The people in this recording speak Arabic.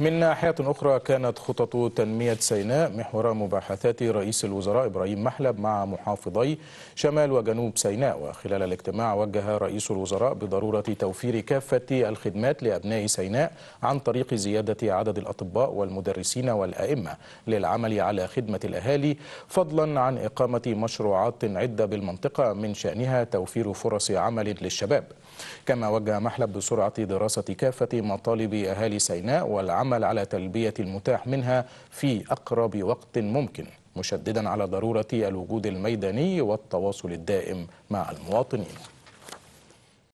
من ناحية أخرى كانت خطط تنمية سيناء محور مباحثات رئيس الوزراء إبراهيم محلب مع محافظي شمال وجنوب سيناء وخلال الاجتماع وجه رئيس الوزراء بضرورة توفير كافة الخدمات لأبناء سيناء عن طريق زيادة عدد الأطباء والمدرسين والأئمة للعمل على خدمة الأهالي فضلا عن إقامة مشروعات عدة بالمنطقة من شأنها توفير فرص عمل للشباب كما وجه محلب بسرعة دراسة كافة مطالب أهالي سيناء والعمل ويعمل على تلبية المتاح منها في أقرب وقت ممكن مشددا على ضرورة الوجود الميداني والتواصل الدائم مع المواطنين